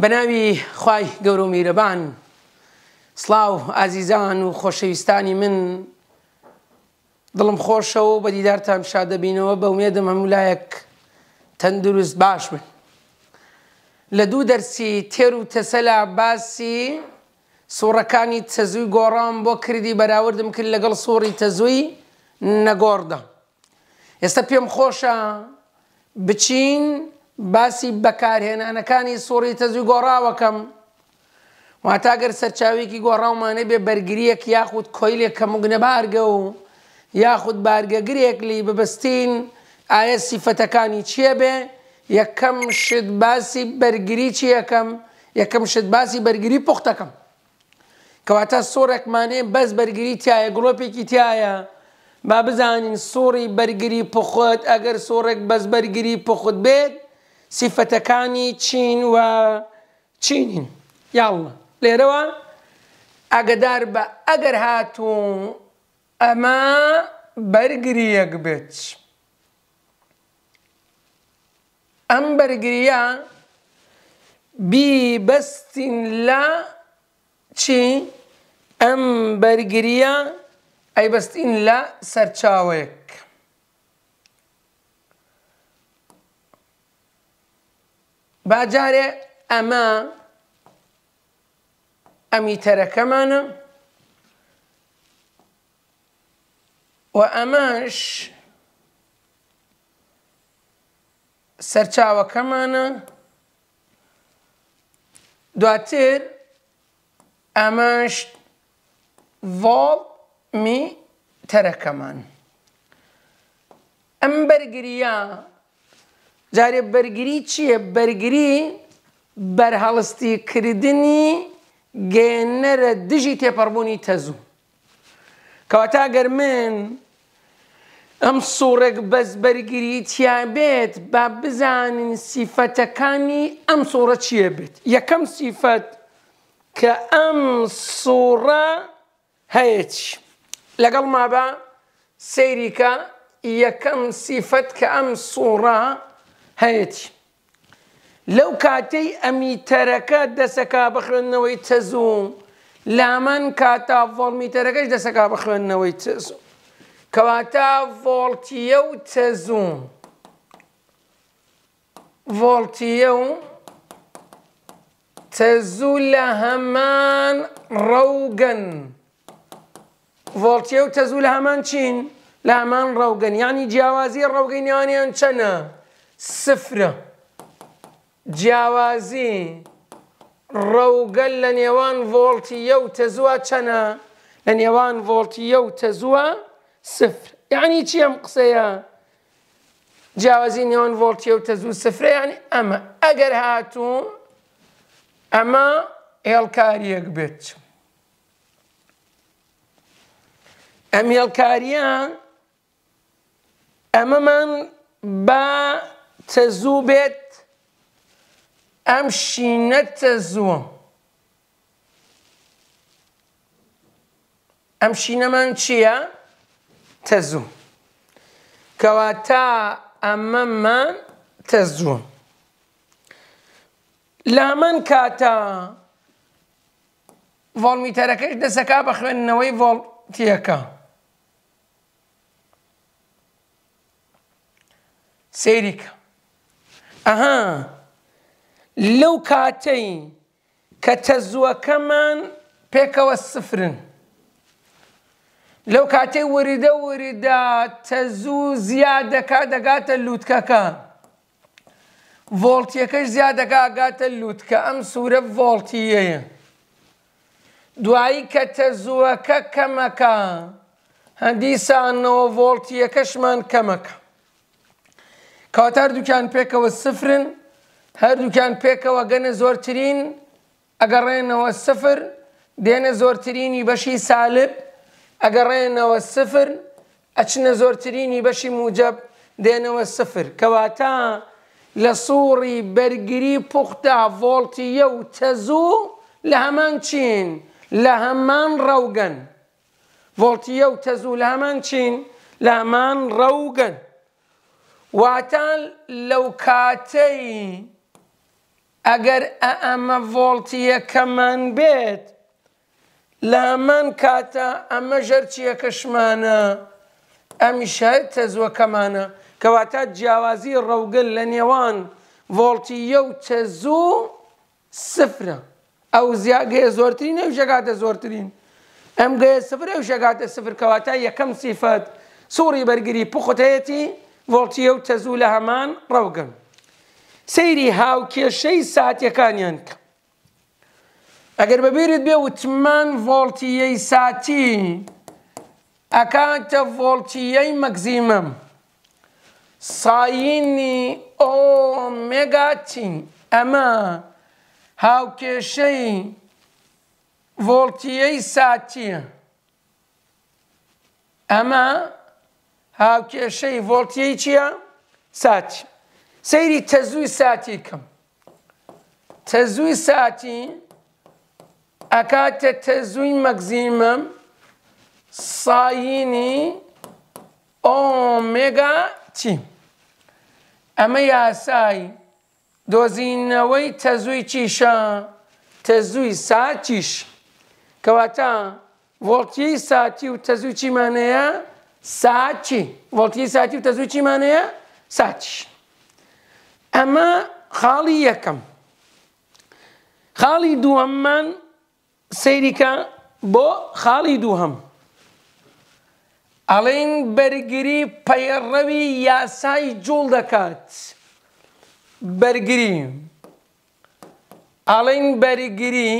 بەناوی خی گەورە و میرەبان سلااو ئازیزان و خۆشەویستانی من دڵم خۆشەوە بە دیدارتان شا دەبینەوە بە ومێدم هەمولایەک تەندروست باش من لە دوو دەرسی تێر و تەسەلا باسی سوورەکانی تەزووی گۆڕام بۆ کردی بەراوردم کرد لەگەڵ سووری تەزووی نەگۆڕدا ئێستا پێم خۆشە بچین باسی بەکارهێنانەکانی سوڕی تەزوی گۆڕاوەکەم واتاگەر سەرچاوێکی گۆڕاومانە بێ بەرگریەک یاخود کۆیلێک کە مگنەبارگە و یاخود بارگەگرێک لی ببستین ئایا سیفەتەکانی چییە بێ یەکەم شت باسی بەرگری چیەکەم یەکەم شت باسی بەرگری پوختەکەم کەواتە سۆرێکمانێ بەس بەرگری تایە گرۆپێکی تایە با بزانین سۆڕی بەرگری پخۆت ئەگەر سۆڕێک بەس بەرگری پخت بێت سیفەتەکانی چین و چینین یاڵە لێرەوە ئەگەدار بە ئەگەر هاتوون ئەمە بەرگریەک بێت. ئەم بەرگریە بیبەستین لە چی ئەم بەرگریە ئەیبەستین لە سەرچاوەیەک. باجارێ ئەمە ئەمیتەرەکەمانە و ئەمەش سەرچاوەکەمانە دواتر ئەمەش ڤڵ می تەرەکەمان ئەم بەرگریە جارێ بەرگری چییە بەرگری بەرهەڵستیکردنی گێنەرە دژی تێپەڕبوونی تەزوو کەواتا گەر من ئەم سوورێک بەس بەرگری تیابێت با بزانین سیفەتەکانی ئەم سوورە چییە بێت یەکەم سیفەت کە ئەم سوورە هەیەچ لەگەڵ ما بە سەیریکە یەکەم سیفەت کە ئەم سوورە هەیەی لەو کاتەی ئەمیتەرەکە دەسەکا بە خوێندنەوەی تەزوم لامان کاتا ڤۆڵمیتەرەکەش دەسەکا بە خوێندنەوەی تەزوم کەواتە ڤۆڵتیە و تەزوم ڤۆڵتیە و تەزوو لە هەمان ڕەوگەن ڤۆڵتیە و تەزوو لە هەمان چین لامان ڕەوگەن یانی جیاوازی ڕەوگەینیانیان چەنە؟ سفرە جیاوازی ڕەوگەل لە نێوان ڤۆڵتی یە و تەزووە چەنە لە نێوان ڤۆڵتی یە و تەزووە سفر یعنی چی ئەم قسەیە جیاوازی نێوان ڤۆڵتیە و تەزوو سفرەیانی ئەمە ئەگەر هاتوو ئەمە هێڵکاریەک بێت. ئەم هێڵکاریە ئەمەمان بە تەزوو بێت ئەم شینە تەزووە ئەم شینەمان چییە؟ تەزوو کەواتە ئەمەمان تەزووە لامەن کاتە ڤۆڵمیتەرەکەش دەسەکە بە خوێندنەوەی ڤۆڵتیەکە سەیریکە ئەها لەو کاتەی کە تەزوەکەمان پێکەوە سفرن لەو کاتەی وریدە وریدا تەزوو زیاد دەکا دەگاتە لووتکەکە ڤۆڵتیەکەش زیاد دەگاگاتە لووتکە ئەم سوورە ڤۆڵتیەیە دوایی کە تەزوەکە کەمەکە هەندیسان نەوە ڤۆڵتیەکەشمان کەمەکە کاتار دوکان پێکەوە سفرن هەردووکان پێکەوە گەنە زۆرترین ئەگەڕێنەوە سفر دێنە زۆرترینی بەشی سالب ئەگەڕێنەوە سفر ئەچنە زۆرترینی بەشی موجب دێنەوە سفر کەواتە لە سووری بەرگری پوختا ڤۆڵتی یە و تەزوو لە هەمان چین لە هەمان ڕەوگەن ڤۆڵتیە و تەزوو لە هەمان چین لە هەمان ڕەوگەن واتان لەو کاتەی ئەگەر ئەمە ڤۆڵتیەکەمان بێت لە هەمان کاتە ئەمە ژەرچیە کەشمانە ئەمیشای تەزوەکەمانە کەواتە جیاوازی ڕەوگل لە نێوان ڤۆڵتیە و تەزوو سفرە ئەو زیاگەیە زۆرترین ئەو ژەگاتە زۆرترین ئەم گەیە سفر ئەو ژەگاتە سفرکەواتە یەکەم سیفەت سووری بەرگری پخوتەتی ڤۆڵتیە و تەزوو لە هەمان ڕەوگەن سەیری هاوکێشەی ساتیەکانیان کە ئەگەر بەبیرت بێ وتمان ڤۆڵتیەی ساتی ئەکاتە ڤۆڵتیەی مەگزیمەم ساینی ئۆمێگاتین ئەمە هاوکێشەی ڤۆڵتیەی ساتیە ئەمە هاوکێشەی ڤۆلتیەی چییە؟ ساتی. سەیری تەزووی ساتی کەم. تەزووی ساتی ئەکاتە تەزووی مەگزیمم ساینی ئۆمێگا چی؟ ئەمە یاسایی دۆزینەوەی تەزووی چیشە تەزووی ساتیش کەواتە ڤۆڵتی ساتی و تەزوو چیمانەیە؟ ساعت چی؟ ڤۆلتی ساتی و تەزوو چیمانەیە؟ ساچ. ئەمە خاڵی یەکەم. خاڵی دووەممان سەیریکە بۆ خاڵی دووهەم. ئەڵین بەرگری پەیڕەوی یاسای جوڵ دەکات. بەرگری. ئەڵین بەرگری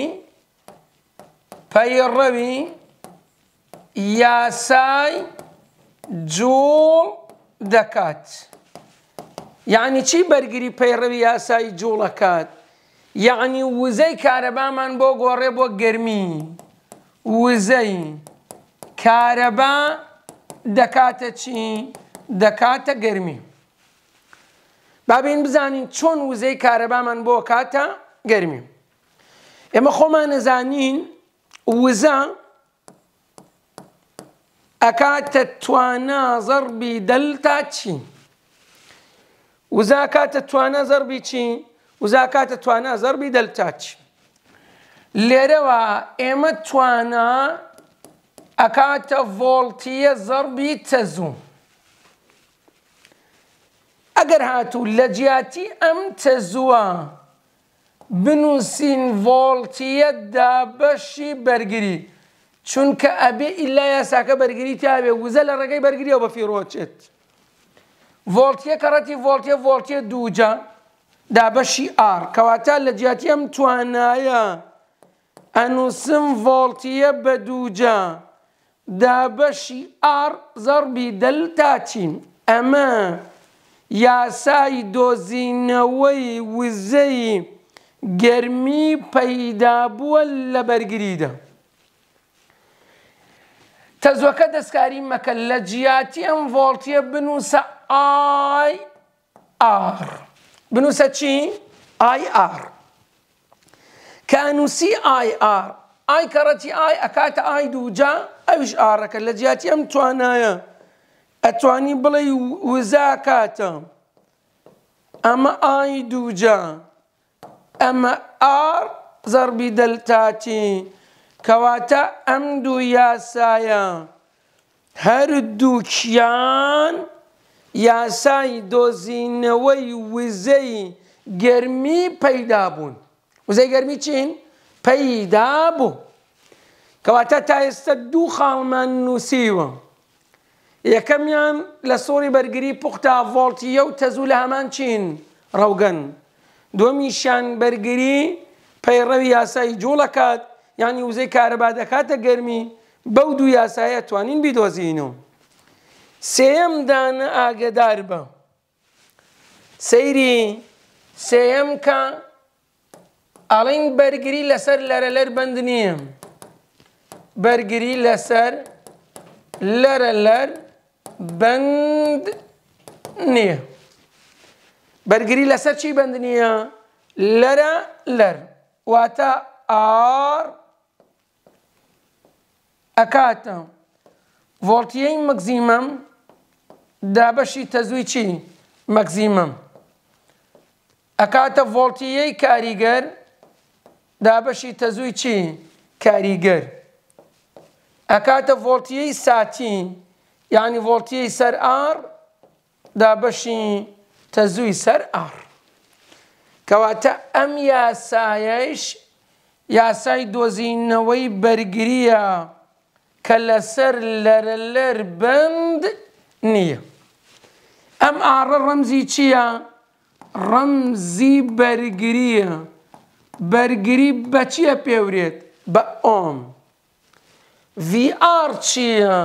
پەیڕەوی یاسای جوڵ دەکات. یعنی چی بەرگری پەیڕەوی یاسایی جوڵەکات. یعنی وزەی کارەبامان بۆ گۆڕێ بۆ گرمی. وزەی کارەبا دەکاتە چی دەکاتە گرمی. بابین بزانین چۆن وزەی کارەبامان بۆ کاتە گرمی. ئێمە خۆمان نەزانین وزە ئەکاتە توانە زەربی دەلتا چی وزاکاتە توانە زەربی چی وزاکاتە توانە زەربی دەلتا چی لێرەوە ئێمە توانە ئەکاتە ڤۆڵتیە زەربی تەزوم ئەگەر هاتوو لە جیاتی ئەم تەزووە بنووسین ڤۆڵتیە دابەشی بەرگری چونکە ئەبێ ئللا یاساکە بەرگری تاوێ وزە لە ڕێگەی بەرگریەوە بە فیرۆچێت ڤۆلتیە کەڕەتی ڤۆلتیە ڤۆلتیە دووجە دابەشی ئار کەواتە لە جیاتیم توانایە ئەنووسم ڤۆلتیە بە دووجە دابەشی ئار زەربی دەلتا چین ئەمە یاسای دۆزینەوەی وزەی گەرمی پەیدا بووە لە بەرگریدا. تزوكا دسكاري مەکە لە جیاتی ئەم ڤۆڵتیە بنووسە ئای ئار بنووسە چی؟ ئای ئار کانوسی اي ئار اي کەڕەتی اي ئەکاتە ئای دووجا ار ئارەکە لە جیاتی ئەم توانایە ئەتوانی بڵێ وزا کاتە ئەمە ئای دووجا ئەمە ئار کەواتە ئەم دوو یاسایە هەردووکیان یاسای دۆزینەوەی وزەی گەرمی پەیدا بوون وزەی گەرمی چین پەیدا بوو کەواتە تا ئێستا دوو خاڵمان نووسیوە یەکەمیان لە سۆری بەرگری پوختا ڤۆڵتیە و تەزوو لە هەمان چین ڕەوگەن دومیشان بەرگری پەیڕەوی یاسای جوڵەکات یعنی وزەی کارەبا دەکاتە گەرمی بەو دوو یاسایە توانین بیدۆزین و سێم دانە ئاگدار بە سەیری سێم کە ئەڵین بەرگری لەسەر لەرە لەر بند نییە بەرگری لەسەر لەرە لەر بند نییە بەرگری لەسەر چی بند نییە لەرە لەر واتە ئار ئەکاتە ڤۆڵتیەی مەگزیمەم دابەشی تەزووی چی مەگزیمەم ئەکاتە ڤۆڵتیەی کاریگەر دابەشی تەزووی چی کاریگەر ئەکاتە ڤۆڵتیەی ساتی یعنی ڤۆڵتیەی سەر ئار دابەشی تەزووی سەر ئار کەواتە ئەم یاسایەش یاسای دۆزینەوەی بەرگریە کە لەسەر لەرە لەر بند نییە. ئەم ئارە ڕەمزی چییە؟ ڕەمزی بەرگریە، بەرگری بە چییە پێورێت بە ئۆم. VR چییە؟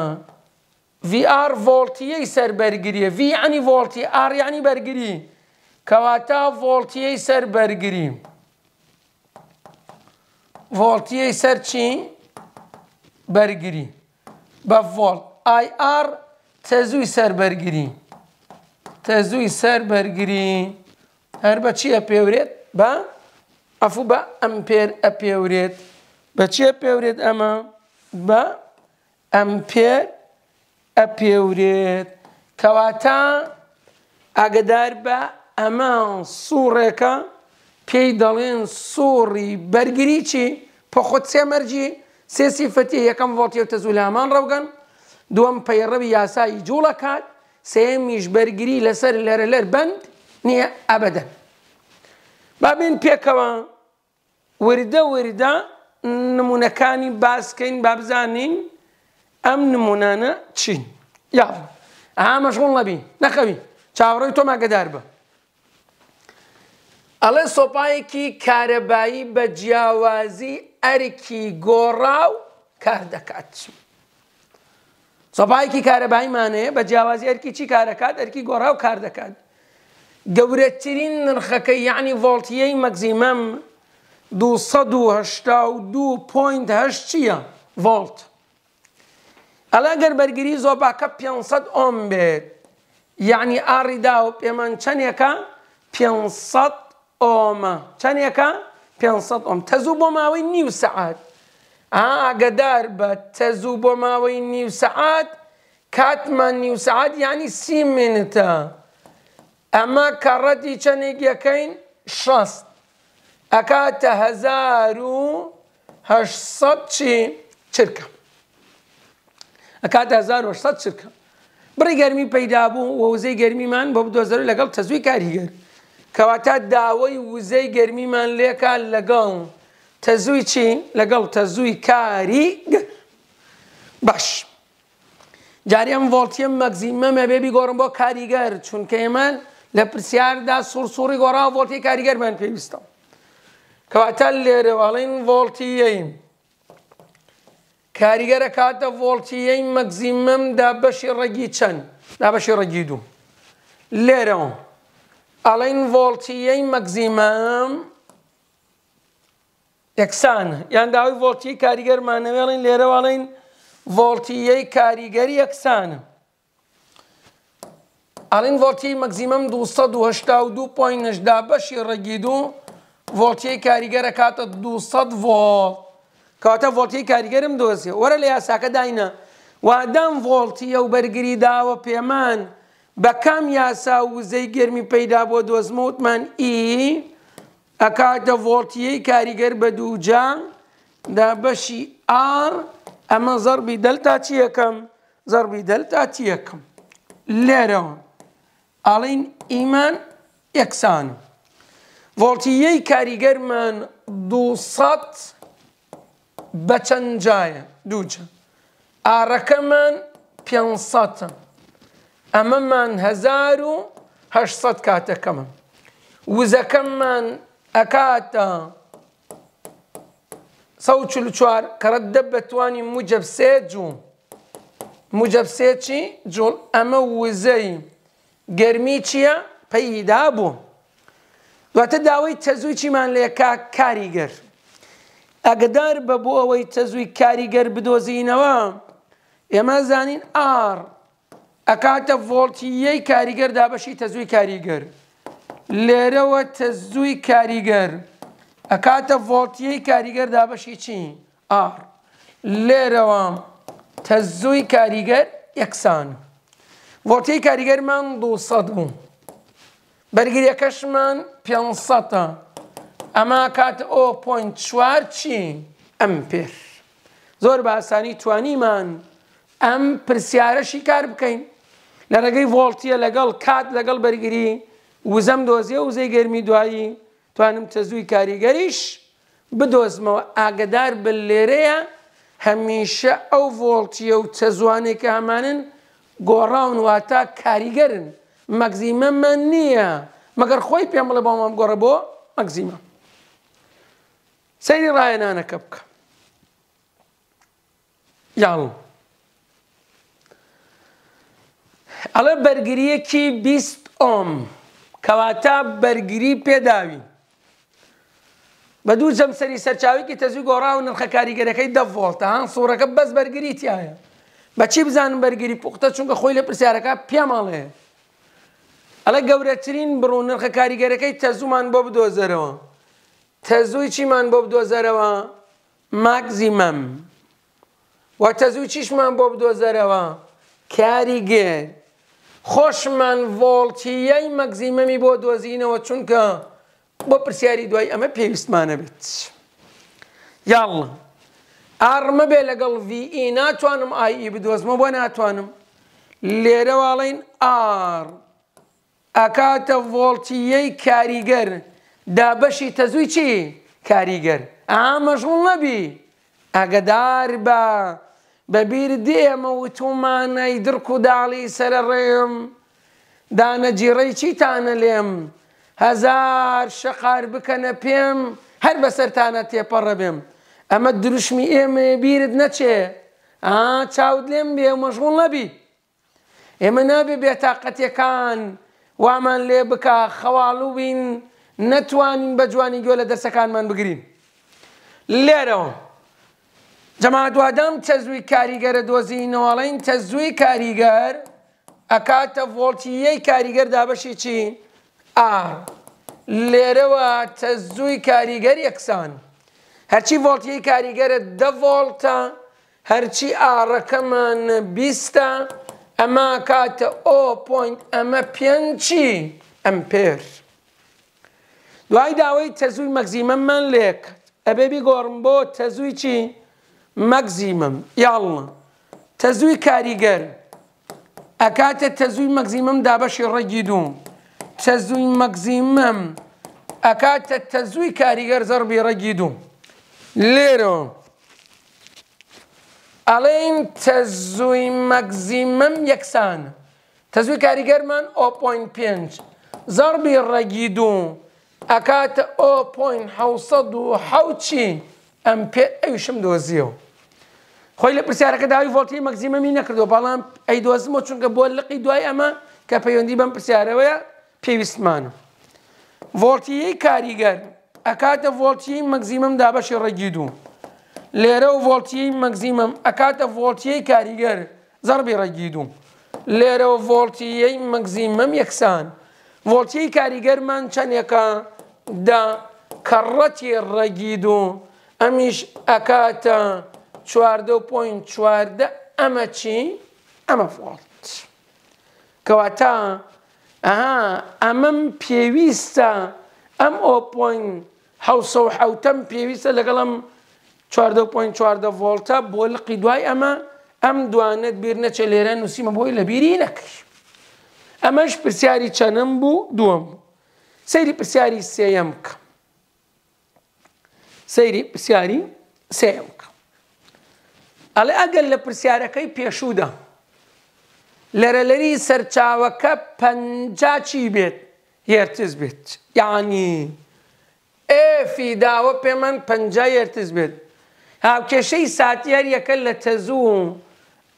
VR ڤۆلتیەی سەر بەرگریە، V عنی ڤۆلتی ئاریانی بەرگری، کەواتە ڤۆلتیەی سەر بەرگریم. ڤۆلتیەی سەر چی؟ بەرگری بە ڤۆڵ آیR تەزووی سەر بەرگری تەزووی سەر بەرگری هەر بە چیە پێورێت بە ئەفو بە ئەمپێر ئەپێورێت بە چیە پێورێت ئەمە بە ئەمپێر ئەپێورێت کەواتە ئاگدار بە ئەمە سوورێکە پێی دەڵێن سووری بەرگری چی پەخۆت سێمەرجی سێ سیفەتی یەکەم ڤۆتیوتە زولامان ڕەوگەن دووەم پەیڕەوی یاسایی جوڵە کات سێمیش بەرگری لەسەر لەرە لەر بند نییە ئەبدەن بابێن پێکەوە وردە وردە نمونونەکانی باسکەین بابزانین ئەم نمونانە چین یا ئا مەشغڵ نەبی نەخەوی چاوەڕۆی تۆ ماگەدار بە ئەڵێ سۆپایەکی کارەبایی بە جیاوازی ئەرکی گۆڕاو کار دەکات. سۆپایکی کارەبایمانەیە بە جیاواززی ئەرکی چی کارەکات ئەرکی یعنی و کار دەکات. گەورەترین نرخەکەی یعنی ڤڵتیەی مەگزیمەم 2 چییە ڤڵت. ئەلا گەر بەرگری زۆباکە 500 ئۆم بێت یعنی ئاڕیدا و پێمان چەندێکە 500 ئۆمە چەندێکە؟ 500 ام تزوب ماوي نيو نیو سەعات ئاگەدار بە تەزوو بۆ ماوەی نیو سەعات کاتمان نیو سەعات ینی سی منتە ئەمە کەڕەتی چەندێک یەکەین شەست ئەکاتە هزار و هەشسەد چی چرکە ئەکاتە هزار و هەشسەد چرکە بڕی گەرمی پەیدا بوو وەوزەی گەرمیمان کەواتە داوای وزەی گەرمیمان لێکە لەگەڵ تەزووی چی لەگەڵ تەزووی کاری باش جاریم ڤڵتیم مەگزیمەمە بێبی گۆڕم بۆ کاریگەر چونکە ئێمان لە پرسیاردا سوورسووری گۆڕا ڤڵتی کاریگەرمان پێویستە کەواتە لێرەواڵین ڤڵتیەیم کاریگەرە کاتە ڤۆڵتیەی مەگزیمەمدا بەشی ڕێگی چەند دا بەشی ڕێگی دوو لێرەوە ئەڵین ڤۆلتیەی مەگزیمە یەکسانە یان داوای ڤۆلتی کاریگەرمانەوێڵین لێرەواڵین ڤۆلتیەی کاریگەری یەکسانە. ئەڵین ڤۆلتی مەگزیمەم 2 بەشی ڕگید و ڤۆلتیەی کاریگەرە کاتە 200 ڤۆڵ کاتە ڤۆلتی کاریگەرم دۆزیێ وەرە لە یاساکە داینە وادام ڤۆلتیە و بەرگری داوە پێمان. بە کام یاسا وزەی گرمی پەیدا بۆ دۆزمەوتمان ئی ئەکاتە ڤۆڵتیەی کاریگەر بە دووجان دا بەشی ئار ئەمە زەربی دەلتا چیەکەم زەربی دەلتا چیەکەم لێرەوە ئاڵین ئیمان یەکسان ڤۆڵتیەی کاریگەرمان دوسەد بە چەند جایە دووجە ئارەکەمان 500 ئەمەمان 1970 کاتەکەمم وزەکەممان ئەکاتە چوار کەڕەت دە بەتوانی موجب سێ جوم موجب سێ چی جوڵ ئەمە وزەی گەرمی چییە پەیدا بوو دواتە داوای تەزووی چیمان لێکا کاریگەر ئەگدار بە بۆ ئەوەی تەزووی کاریگەر بدۆزینەوە ئێمە زانین ئار ئەکاتە ڤۆڵتیەی کاریگەر دابەشی تەزووی کاریگەر لێرەوە تەزووی کاریگەر ئەکاتە ڤۆڵتیەی کاریگەر دابەشی چی ئار لێرەوە تەزووی کاریگەر یەکسان ڤۆلتیەی کاریگەرمان 200 بوو بەرگریەکەشمان 500 ئەما کاتە ئۆ.4 چی ئەمپێر زۆر بە ئاسانی توانیمان ئەم پرسیارەشی کار بکەین لە ڕێگەی ڤۆڵتیە لەگەڵ کات لەگەڵ بەرگری وزەم دۆزیە وزەی گەرمی دوایی توانم تەزووی کاریگەریش بدۆزمەوە ئاگدار بن لێرەیە هەمیشە ئەو ڤۆڵتیە و تەزوانێک کە هەمانن گۆڕاون واتە کاریگەرن مەگزیمە من نییە مەگەر خۆی پێم بڵێ بۆمەم گۆڕە بۆ مەگزیمە سەیری ڕایەنانەکە بکە یاڵ ئەڵە بەرگریەکی بیست ئۆم کەواتە بەرگری پێداوی بە دوو جەمسەری سەرچاوێکی تەزوی گۆڕاو نرخە کاریگەرەکەی دەڤۆڵتە هاان سوورەکە بەس بەرگری تایە بەچی بزانم بەرگری پوختە چونکە خۆی لە پرسیارەکە پێماڵێ ئەلە گەورەترین بڕوو نرخە کاریگەرەکەی تەزومان بۆ بدۆزەرەوە تەزوی چیمان بۆ بدۆزەرەوە ماکزیمەم وە تەزوی چیشمان بۆ بدۆزەرەوە کاریگەر خۆشمان ڤۆڵچیەی مەگزیمەمی بۆ دۆزینەوە چونکە بۆ پرسیاری دوای ئەمە پێویستمانە بێت. یاڵ ئارمە بێ لەگەڵ VE ناتوانم ئایی e بدۆزمە بۆ ناتوانم لێرەواڵین ئار ئەکاتە ڤۆڵچیەی کاریگەر دابەشی تەزووی چی کاریگەر ئامەژغڵ نەبی ئەگەدار بە بەبیر دێمە و تومانەی درک و داڵی سرە ڕێم دانەجیڕی چیتانە لێم هزار شەقار بکەنە پێم هەر بەسەرتانە تێپەڕە بێم ئەمە دروشمی ئێمە بیرت نەچێ ئا چاود لێم بێ مەشغول نەبی ئێمە نابێ بێتاقەتەکان وامان لێ بکە خەواڵوو بین نەتوانین بە جوانی گوۆ لە دەسەکانمان بگرین لێرەوە جەما دوادەم تەزوی کاریگەرە دۆزینەوەڵین تەزوی کاریگەر ئەکاتە ڤۆڵتیەی کاریگەر دابەشی چین ئا لێرەوە تەزوی کاریگەر یەکسان هەرچی ڤۆڵتیەی کاریگەرە دە ڤۆڵتە هەرچی ئاڕەکەمان بیستە ئەمە کاتە ئۆ.ئ ئەمە پێنجی ئەمپێر دوای داوای تەزوی مەگزیمەممان لێک ئەبێ بیگۆڕم بۆ تەزوی چی؟ مەگزیمم یاڵە تەزووی کاریگەر ئەکاتە تەزووی مەگزیمم دابەشی ڕێگی دووم تەزووی مەگزیمم ئەکاتە تەزووی کاریگەر زەربی ڕێگی دووم لێرۆ ئەڵێن تەزووی مەگزیمم یەکسانە تەزووی کاریگەرمان ئۆ.5 زەربی ڕێگی دووم ئەکاتە ئۆ.6 چی ئەم پێ ئەویشم دۆزیەوە خۆی لە پرسیارەکە داوی ڤۆلتی مەگزیمەمی نەکردو بەڵام ئەی دۆزمەوە چونکە بۆ لقی دوای ئەمە کە پەیوەندی بەم پرسیارەوەە پێویستمانە. ڤۆلتیەی کاریگەر ئەکاتە ڤۆلتی مەگزیمم دابەشی ڕێگی دوو. لێرە و ڤۆلتی مەگزیمم ئەکاتە ڤۆلتیەی کاریگەر زەربی ڕێگی دوو. لێرە و ڤۆلتیەی مەگزیمم یەکسان. ڤۆلتی کاریگەرمان چەندێکە دا کەڕەتی ڕێگی دوو ئەمیش ئەکاتە چواردە و پوین چواردە ئەمە چی ئەمە فڵت کەواتە ئەها ئەمەم پێویستە ئەم ئۆپۆین حوسە و حوتەم پێویستە لەگەڵم چواردە پوین چواردە ڤۆلتە بۆ لەقی دوای ئەمە ئەم دوانت بیر نەچە لێرە نووسیمە بۆی لە بیری نەکەی ئەمەش پرسیاری چەنم بوو دووەم سەیری پرسیاری سێەم بکەم سەیری پرسیاری سێم بکە ئەڵێ ئەگەر لە پرسیارەکەی پێشودا لەرەلەری سەرچاوەکە پەنجا چی بێت یرتز بێت یعنی ئێفی داوە پێمەەن پەنجا یرتز بێت هاوکێشەی ساتیار یەکە لە تەزوو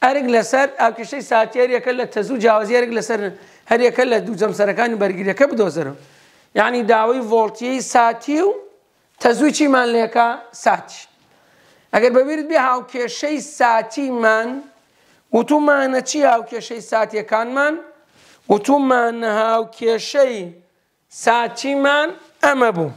ئەرگ لەسەر ئاکێشەی ساتیار یەکە لە تەزوو جیاوازیێرگ لەسەر هەریەکە لە دوو جەمسەرەکانی بەرگریەکە بدۆزەرم یعنی داوای ڤۆڵتیەی ساتی و تەزوو چیمان لێکە ساتی ئەگەر بەبیرت بێ هاوکێشەی ساتیمان وتومانە چی هاوکێشەی ساتیەکانمان وتومانە هاوکێشەی ساتیمان ئەمە بوو.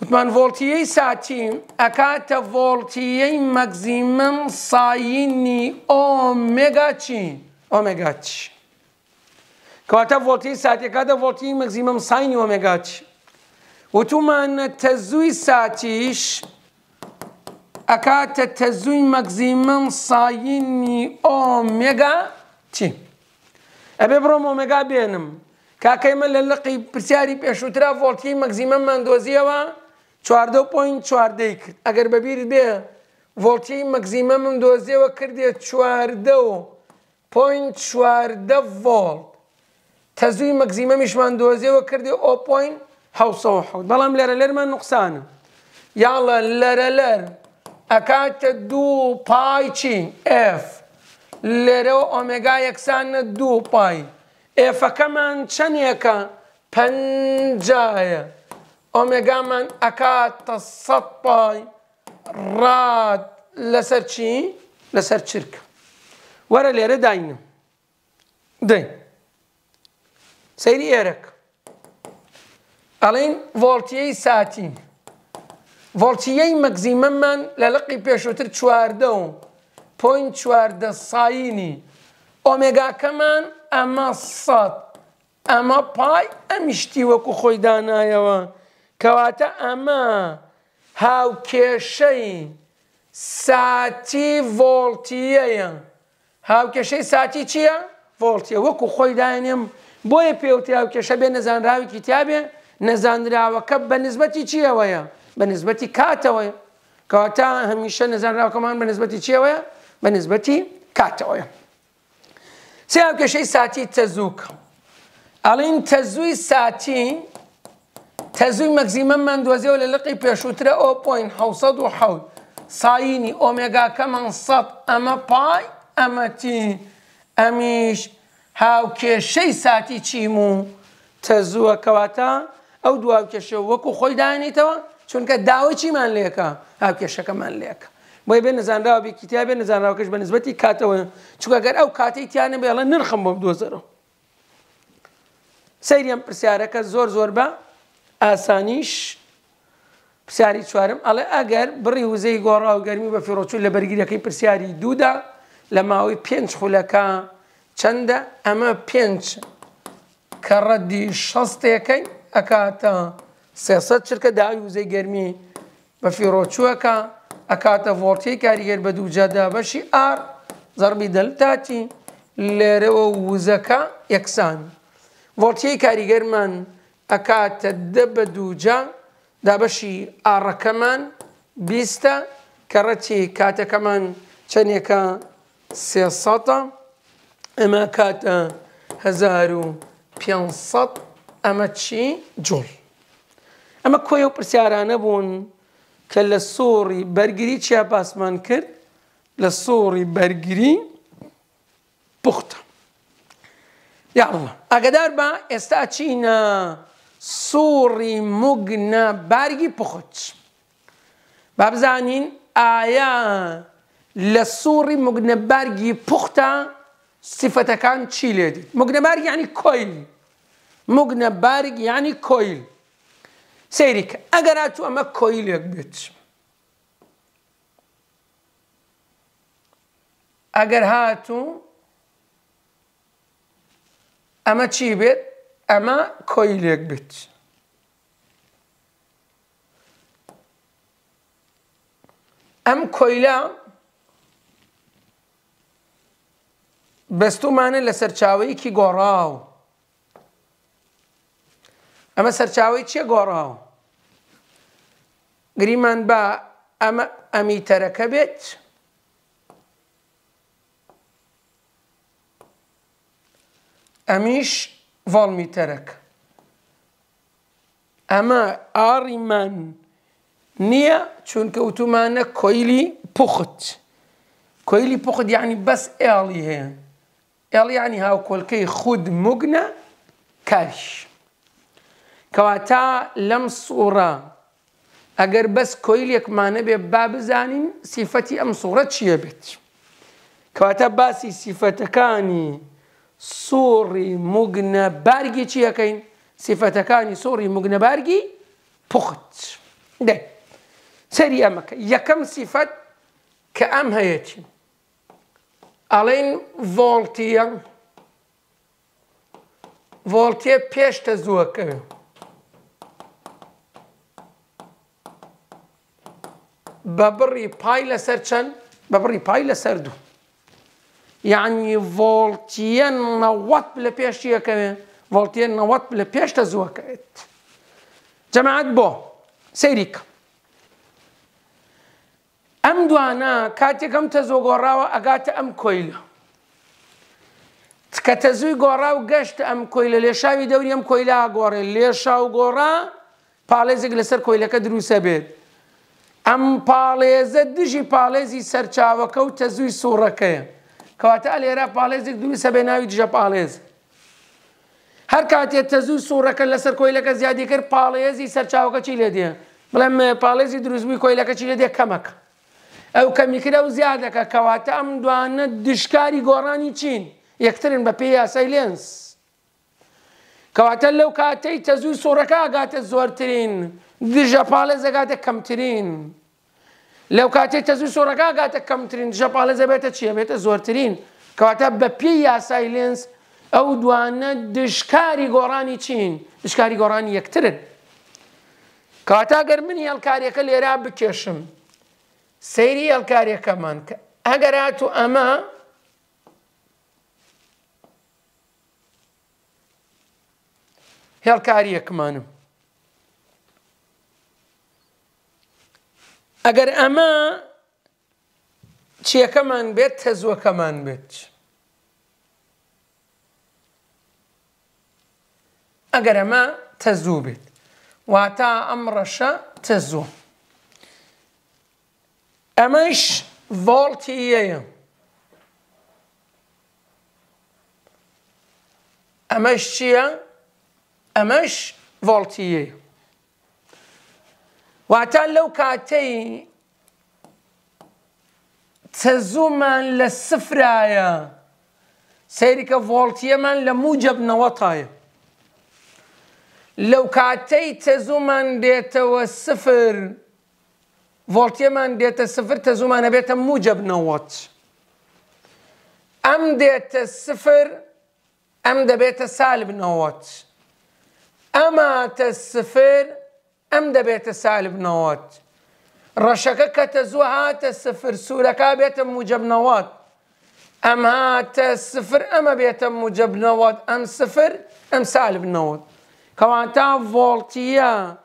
وتمان ڤۆلتیەی ساتی ئەکاتە ڤۆلتیەی مەگزیمم ساینی ئۆمێگاچی ئۆمێگاچ. کەواتە ڤۆلتی ساتێکاتە ڤۆلتی مەگزیمم ساینی ئۆمێگاچ. وتومانە تەزووی ساتیش ئەکاتە تەزووی مەگزیمم ساینی ئۆمێگا چی؟ ئەبێ بڕۆم ئۆمێگا بێنم کاکەیمە لە لقی پرسیاری پێشوترا ڤۆڵتی مەگزیمە مندۆزیەوە چواردە پوین چواردەی کرد ئەگەر بەبییر بێ ڤۆڵتی مەگزیمە من دۆزیەوە کردێ چواردە و پوین چواردە ڤۆڵ تەزووی مەگزیمە میشمان دۆزیەوە کردێ ئۆ پوین 1970 بەڵام لەرە لەرمان نقصانە یاڵە لەرە لەر ئەکاتە دوو پای چین F لێرەوە ئۆمێگا یەکسانە دوو پای ئێفەکەمان چەندێکە پەنجایە ئۆمێگامان ئەکاتە سە پای ڕاد لەسەر چی لەسەر چرکە وەرە لێرە داینم دەی سەیری ئێرەکە ئەڵین ڤۆلتیەی ساتین ڤڵچیەی مەگزیمەممان لە لقی پێشووتر چواردە و پۆین چواردە ساینی ئۆمێگاکەمان ئەمە سەد ئەمە پای ئەمیشتی وەکو خۆی دانایەوە کەواتە ئەمە هاوکێشەی ساتی ڤۆڵتیەیە هاوکێشەی ساتی چییە؟ ڤۆڵتیە وەکو خۆی داێنێم بۆیە پێوتی هاوکێشە بێ نەزانراوی کتابێ نەزانراوەکە بە نزمەتی چیەوەیە؟ بە كاتوي کاتەوەی کەواتە هەمیشە نەزانراوەکەمان بە نسبەتی چێوەیە بە نسبەتی کاتەوەیە. سیا کەشەی ساتي تەزووک. ئەڵین تەزووی ساتی تەزووی مەگزیمە من دوۆزیەوە لە لقی پێشووترە ئۆ پوین ح ساینی ئۆمێگاکەمان سەد ئەمە پای ئەمەتی ئەمیش هاوکێشەی ساتی چیم و تەزووە کەواتە ئەو دواکێشە وەکو خۆی دانیتەوە چونکە داوە چیمان لێکە هاوکێشەکەمان لێکە بۆی بێ نزانراوە بێ کتیاب بێ نزانراوەکەش بە نسبەتی کاتەوە چکەگەر ئەو کاتی تیانە بێڵە نرخم بۆم دۆزەرەوە سەیریم پرسیارەکە زۆر زۆر بە ئاسانیش پرسیاری چوارم ئەڵێ ئەگەر بڕی وزەی گۆڕا و گەرمی بە فیرۆچوو لە بەرگیرەکەی پرسیاری دوودا لە ماوەی پێنج خولەکە چەندە ئەمە پێنج کە ڕەدی شەستێکەی ئەکاتە سێسەد چرکە داوی وزەی گەرمی بە فیرۆچووەکە ئەکاتە ڤۆرتی کاریگەر بە دووجەدا بەشی ئار زەربی دەلتاتی لێرەوە وزەکە یەکسان. ڤۆرتی کاریگەرمان ئەکاتە دە بە دووجە دابەشی ئاڕەکەمان بیستە کەڕەتی کاتەکەمان چەندێکە سێسەە ئەمە کاتە 1500 ئەمە چی جوڵ. ئەمە کۆی و پرسیارانە بوون کە لە سۆڕی بەرگری چیا پاسمان کرد لە سۆڕی بەرگری پوختە یاڵە ئەگەدار بە ئێستا چینە سۆڕی مگنە بارگی پخچ با بزانین ئایا لە سووری مگنەبارگی پوختە سفەتەکان چی لێدی مگنەبارگ ینی کۆیل مگنەبارگ ینی کۆیل سەیریکە ئەگەر هاتوو ئەمە کۆی لێک بێت. ئەگەر هاتوو ئەمە چی بێت ئەمە کۆی لێک بێت. ئەم کۆیلا بەستومانە لە سەرچاوەیەکی گۆڕاو. اما ئەمە سەرچاوی چیە گۆڕاوە گریمان بە ئەمە ئەمیتەرەکە بێت ئەمیش ڤڵمیتەرەک ئەمە ئاڕیمان نییە چونکە وتومانە کویلی پخت کویلی پخت یعنی بس ایالی هەیە ایالی یعنی هاو کلکه خود مگنه کش کەواتە لەم سوورە ئەگەر بەس کۆیلێکمانە بێ با بزانین سیفەتی ئەم سوورە چییە بێت کەواتە باسی سیفەتەکانی سۆڕی مگنە بارگی چیەکەین سیفەتەکانی سۆڕی مگنە بارگی پخت دەی سەری ئەمەکە یەکەم سیفەت کە ئەم هەیەی ئەڵێن ڤۆڵتیە ڤۆڵتیە پێشتە زووەکەوێ بە بڕی پای لەسەر چەند بە بڕی پای لەسەر دوو یعنی ڤۆڵتیەن نەوەت لە پێشیەکەوێ ڤڵتیەن نەوەت لە پێشتە زووەکەێت جەماعات بۆ سەیریکە ئەم دوانە کاتێکم تە زۆ گۆڕاوە ئەگاتە ئەم کۆیلە کە تەزووی گۆڕا و گەشت ئەم کۆی لە لێشاوی دەوری ئەم کۆیلا گۆڕێ لێشا و گۆڕا پاڵێزێک لەسەر کۆیلەکە دروسە بێت ئەم پاڵێزە دژی پاڵێزی سەرچاوەکە و تەزووی سوڕەکەیە کەواتە لێرە پاڵێزێک دووی سەبێ ناوی دژە پاڵێز هەر کاتێ تەزوو سوڕەکە لەسەر کۆیلەکە زیادی کرد پاڵێزی سەرچاوەکە چی لێ دێ بڵێم پاڵێزی دروستبووی کۆیلەکە چی لە دێ کەمەکە ئەو کەمیکرە و زیادەکە کەواتە ئەم دوانە دشکاری گۆڕانی چین یەکترن بە پێی یاسای لێنس کەواتە لەو کاتەی تەزوو سوڕەکە ئاگاتە زۆرترین دژە پاڵێز ئەگاتە کەمترین. لەو کاتێک تەزوی سۆرەکە گاتە کەمترین ژەپالە زەبێتە چیە بێتە زۆرترین کەواتە بە پێی یاسای لێنس ئەو دوانە دشکاری گۆڕانی چین دشکاری گۆڕانی یەکترن کاتاگەر من هێڵکاریەکە لێرا بکێشم سەیری هێڵکاریەکەمان کە ئەگەرات و ئەمە هێڵکاریەکمانم اگر اما چیه کمان بیت تزو کمان بیت اگر اما تزو بیت واتا امرش تزو امش والتیه ایم امش چیه؟ امش والتیه ایم واتان لو كاتي تزومان للسفرايا سيرك فولتيمان لموجب نوطايا لو كاتي تزومان ديتا والسفر فولتيمان ديتا السفر تزومان بيتا موجب نوط ام ديتا السفر ام دبيتا سالب نوط اما تسفر ام دبيت سالب نوات رشك كتزو هات السفر سولك بيت موجب نوات ام هات السفر ام بيت موجب نوات ام سفر ام سالب نوات كوانتا فولتيا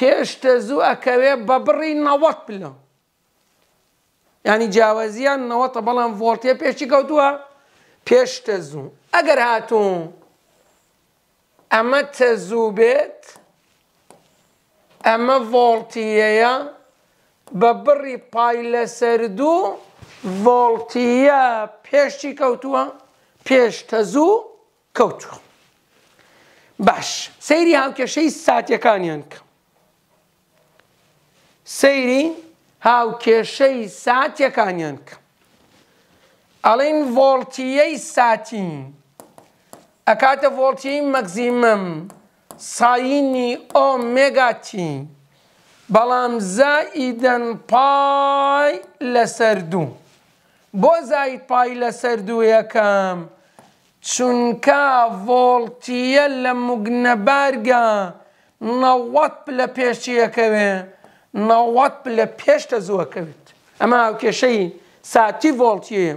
بيش تزو اكوي ببري نوات بلا يعني جاوزيا نوات بلا فولتيا بيش تقودوا بيش تزو اگر هاتون اما تزو بيت ئەمە ڤۆڵتیەیە بە بڕی پای لەسەر دوو ڤۆڵتیە پێشتی کەوتووە پێشتە زوو کەوتووە. باش سەیری هاوکێشەی ساتیەکانیان کە. سەیری هاوکێشەی ساتیەکانیان کە. ئەڵین ڤۆڵتیەی ساتین ئەکاتە ڤۆڵتیی مەگزیمم. ساینی ئۆمێگاچی بەڵام زائیدەن پای لەسەر دوو بۆ زایت پای لەسەر دوویەکەم چونکە ڤۆڵتیە لە مگنەبارگە نەوەت لە پێشیەکەوێ نەوەت لە پێشتە زووەکەوێت ئەمە کێشەی ساتی ڤۆڵتیە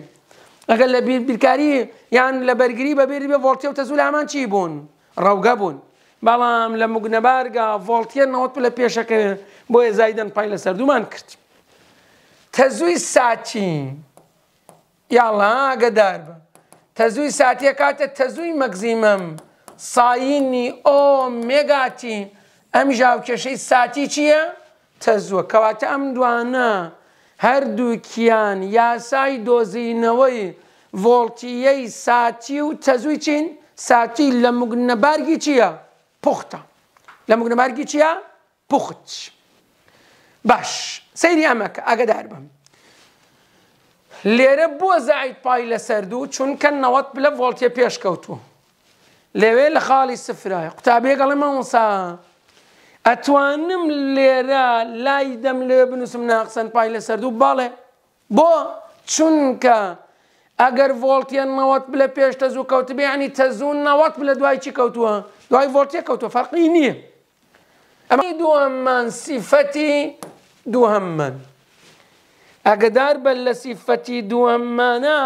ئەگەر لە بیرکاری یان لە بەرگری بەبێری بە ڤۆڵتیە و تەزول هەمان چی بوون ڕەوگە بوون بەڵام لە مگنەبارگە ڤڵتیە نەوەت لە پێشەکە بۆ ێزایدەن پای لە سەردومان کرد. تەزووی ساچی یاڵا گەدار بە. تەزووی ساتیە کاتە تەزووی مەگزیمەم ساینی ئۆ مێگاتی ئەم ژاوکێشەی ساتی چییە؟ تەزووە کەواتە ئەم دوانە هەردووکیان یاسای دۆزینەوەی ڤۆڵتیەی ساتی و تەزووی چین ساتی لە مگنەبارگی چییە؟ لما قلنا مارجي چییە؟ پخت باش سەیری ئەمەکە ئەگەدار بم لێرە بووە زعیت پای لە سەردوو چونکە نەوەت بلە ڤۆڵتیە پێشکەوتوە لەوێ لە خاڵی سفرایە قوتابێگەڵی مەسا ئەتوانم لێرە لای دەم لێ بنووسم ناقسەند باي لسردو سەردوو بو بۆ چونکە ئەگەر ڤۆڵتیان نەوەت بلا پێش تەزوو کەوتبێ ینی تەزوون نوات بلا دوای چی کەوتووە دوای ورتی که تو ڤۆلتێکە و تۆ فەرقی نییە ئەمە دووەممان سیفەتی دووهممەن ئەگەدار بەن لە سیفەتی دووەممانە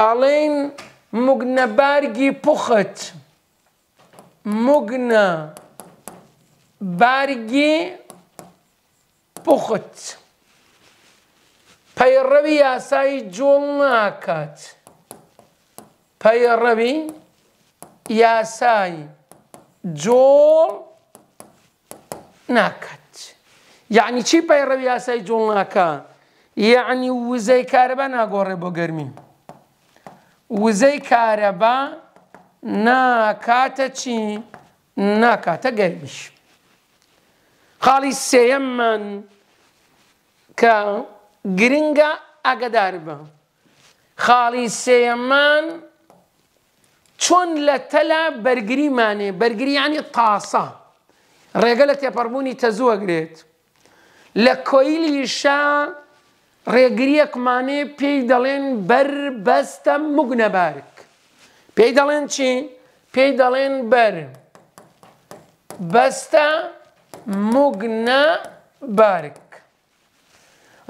ئاڵێن مگنەبارگی پوخت مگنە بارگی پوخت پەیڕەوی یاسایی جۆڵ ناکات پەیڕەوی یاسایی جۆڵ ناکات یعنی چی پەیڕەوی یاسای جۆڵ ناکە یعنی وزەی کارەبا ناگۆڕێ بۆ گەرمی وزەی کارەبا ناکاتە چی ناکاتە گەرمیش خاڵی سێەممان کە گرنگە ئەگەدار بە خاڵی سێەمان چۆن لە تەلا بەرگریمانێ بەرگریانی تاسا ڕێگە لە تێپەڕبوونی تەزوەگرێت لە کۆیلیشا ڕێگریەکمانێ پێی دەڵێن بەر بەستە مگنەبارک پێی دەڵێن چی پێی دەڵێن بەر بەستە مگنە بارک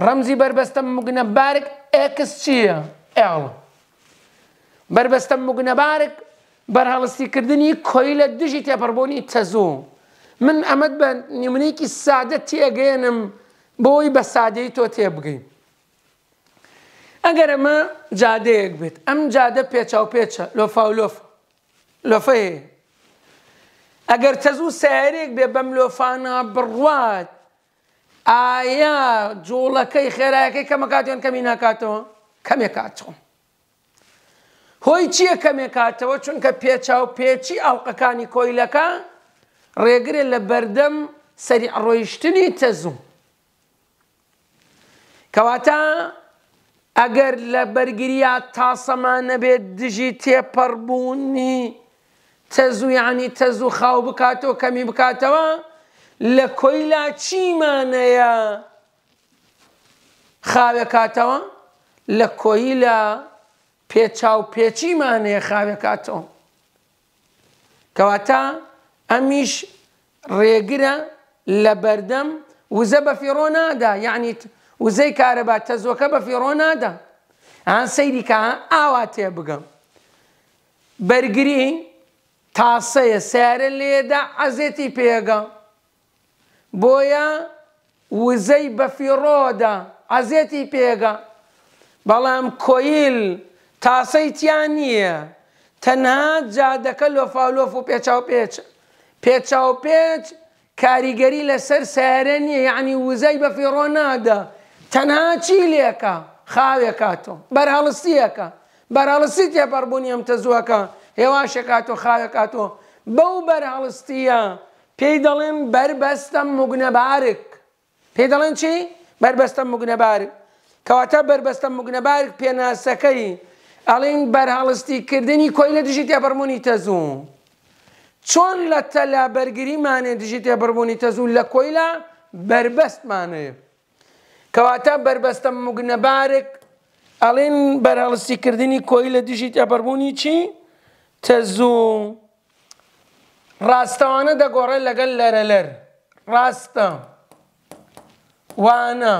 ڕەمزی بربەستە مگنە بارک ئەکس چییە؟ ئەڵە بربەستە مگنەبارك بەرهەڵستیکردنی کۆی لە دژی تێپەربوونی تەزوو من ئەمەد بە نیمونێکی سادە تێگەێنم بۆی بە سادەی تۆ تێبگەین ئەگەر ئەمە جادەیەک بێت ئەم جادە پێچاو پێچە لۆفاولۆف لۆفەیە ئەگەر تەزوو سیارێک بێ بەم لۆفانە بڕوات ئایا جۆڵەکەی خێراەکەی کەمە کاتیان کەمی ناکاتەوە کەمێک کاتچۆن هۆی چییە کەمێکاتەوە چونکە پێچاو پێچی ئاڵلقەکانی کۆیلەکە ڕێگرێت لە بەردەم سەری ڕۆیشتنی تەزوم. کەواتە ئەگەر لە بەرگریا تاسەمان نەبێت دژی تێپەڕبوونی تەزویانی تەزوو خاو بکاتەوە کەمی بکاتەوە لە کۆیلا چیمانەیە خاوێکاتەوە لە کۆیلا پێچاو پێچیمانەیە خاوێ کاتەوە کەواتە ئەمیش ڕێگرە لە بەردەم وزە بە فیڕۆ نادا یعنیت وزەی کارەبا تەزۆکە بە فیڕۆ نادا ئەان سەیری کە ئاوا تێ بگەم بەرگری تاسەیە سارە لێدا عەزێتی پێگە بۆیە وزەی بە فیڕۆدا عەزێتی پێگە بەڵام کۆیل تاسەیتیان نییە تەنها جادەکە لۆفاولۆف و پێچاو پێچ پێچاو پێچ کاریگەری لەسەر سارە نییە یعنی وزەی بە فێڕۆ نادا تەنها چی لێکە خاوێکاتۆ بەرهڵستیەکە بەرهڵستی تێپەربوونی ئەم تەزوەکە هێواشەکاتۆ خاوێکاتۆ بەو بەرهڵستیە پێی دەڵێن بربەستە مگنەبارک پێی دەڵێن چی؟ بربەستە مگنەبارک کەواتە بربەستە مگنەبارک پێناسەکەی ئەڵین بەرهاڵستیکردنی کۆی لە دژی تێبەرمونی تەزوو. چۆن لە تەلا بەرگریمانێ دژی تێبەربوونی تەزوو لە کۆیلا بربەستمانێ. کەواتە بربەستە مگنەبارێک ئەڵێن بەرهڵستیکردنی کۆی لە دژی تێبەربوونی چی؟ تەزوو ڕاستەوانە دەگۆڕێ لەگەل لەرە لەر ڕاستە وانە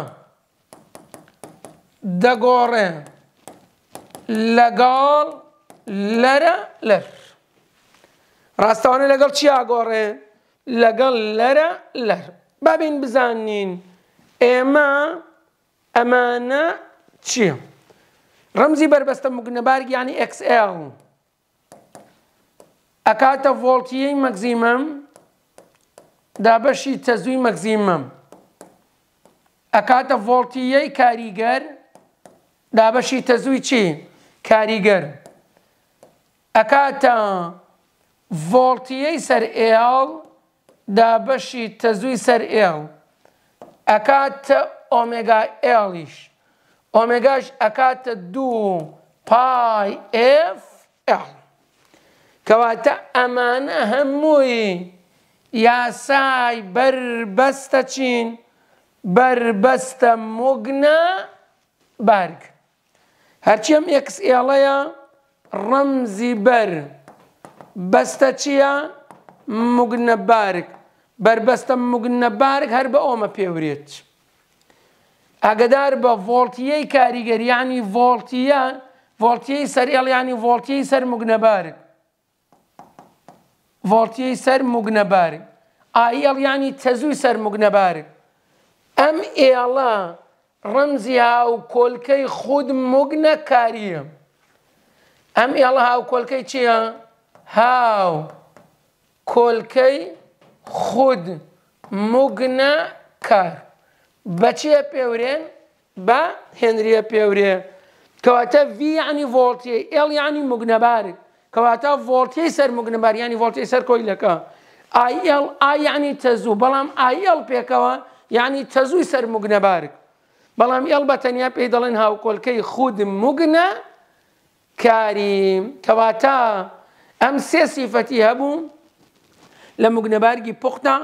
دەگۆڕێ. لەگەڵ لەرە لەر ڕاستەوانە لەگەڵ چیا گۆڕێ لەگەڵ لەرە لەر بابین بزانین ئێمە ئەمانە چییە؟ ڕمزی بربەستە مگنەبارگ ینی XL ئەکاتە ڤۆڵتیەی مەگزیمەم دابەشی تەزووی مەگزیمەم ئەکاتە ڤۆڵتیەی کاریگەر دابەشی تەزووی چی؟ کاریگەر ئەکاتە ڤۆڵتیەی سەر ئێڵ دابەشی تەزووی سەر ئێڵ ئەکاتە ئۆمێگا ئێڵیش ئۆمێگاش ئەکاتە دوو پای ئف کەواتە ئەمانە هەمووی یاسای بربەستە چین بربەستە مگنە بارگ هەرچیم ئکس ئێڵەیە ڕەمزی بەر بەستە چییە مگنەبارک بربەستە مگنەبارک هەر بە ئۆمە پێورێت. ئەگەدار بە ڤۆلتیەی کاریگەریانی ڤۆلتیە ڤۆلتیەی سەرێڵیانی ڤۆلتیەی سەر مگنەبارک. ڤۆلتیەی سەر مگنەبارک. ئایەڵیانی تەزووی سەر مگنەبارک. ئەم ئێڵە ڕمزی ها و کۆلکەی خودم مگنە کاریم ئەم ئێڵە ها و کۆلکەی چییە؟ هاو کۆلکەی خود مگنە کار بەچیە پێورێن بە هێنریە پێورێ کەواتە وی ینی ڤۆڵتیە ئێڵ ینی مگنەبارک کەواتە ڤۆڵتی سەر مگنەبار ینی ڤۆڵتی سەر کۆیلەکە ئایل ئایانی تەزوو بەڵام ئایل پێکەوە ینی تەزووی سەر مگنەبارک بەڵام ئێڵ بە تەنیا پێی دەڵێن هاوکۆلکەی خودم مگنە کاریم کەواتە ئەم سێ سیفەتی هەبوو لە مگنەبارگی پوختا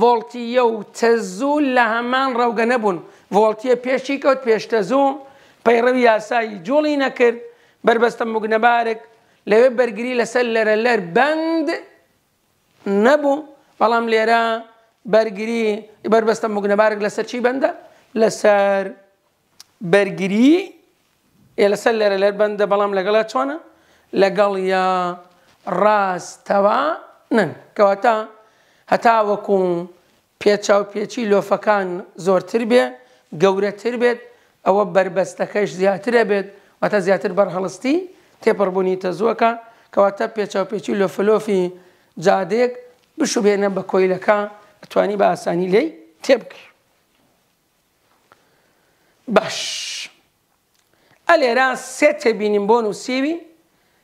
ڤۆڵتیە و تەزوو لە هەمان ڕەوگە نەبوون ڤۆڵتیە پێشی کەوت پێشتەزوو پەیڕەوی یاسایی جۆڵی نەکرد بربەستە مگنەبارک لەوێ بەرگری لەسەر لەرە لەر بەند نەبوو بەڵام لێرە بەرگری بربەستە مگنەبارک لەسەر چی بەندە؟ لەسەر بەرگری لەسەر لەرە لەر بەندە بەڵام لەگەڵا چۆنە لەگەڵ یا ڕاستەوە نن کەواتە هەتا وەکو پێچاو پێچی لۆفەکان زۆرتر بێ گەورەتر بێت ئەوە بربەستەکەش زیاترە بێت واتە زیاتر بەرهەڵستی تێپڕبوونی تەزوەکە کەواتە پێچاو پێچی لۆفلۆفی جادێک بشوبێنە بە کۆیلەکە ئەتوانی بە ئاسانی لی تێبکە باش الیرا ست بینیم بونو سیوی